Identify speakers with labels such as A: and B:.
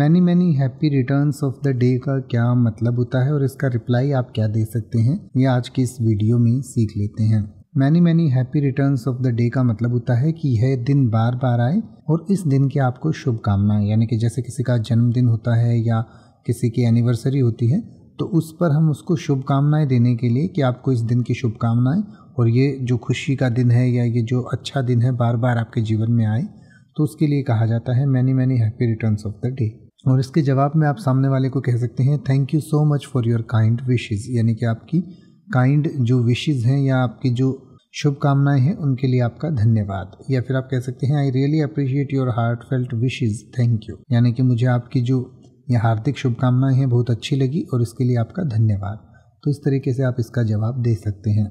A: many many happy return of the day का क्या मतलब होता है और इसका रिप्लाई आप क्या दे सकते हैं ये आज की इस वीडियो में सीख लेते हैं many many happy return of the day का मतलब होता है कि यह दिन बार बार आए और इस दिन की आपको शुभकामनाएं यानी कि जैसे किसी का जन्मदिन होता है या किसी की एनिवर्सरी होती है तो उस पर हम उसको शुभकामनाएं देने के लिए कि आपको इस दिन की शुभकामनाएं और ये जो खुशी का दिन है या ये जो अच्छा दिन है बार बार आपके जीवन में आए तो उसके लिए कहा जाता है many many happy returns of the day और इसके जवाब में आप सामने वाले को कह सकते हैं thank you so much for your kind wishes यानी कि आपकी काइंड जो विशेज़ हैं या आपकी जो शुभकामनाएं हैं उनके लिए आपका धन्यवाद या फिर आप कह सकते हैं I really appreciate your heartfelt wishes thank you यानी कि मुझे आपकी जो ये हार्दिक शुभकामनाएं हैं बहुत अच्छी लगी और इसके लिए आपका धन्यवाद तो इस तरीके से आप इसका जवाब दे सकते हैं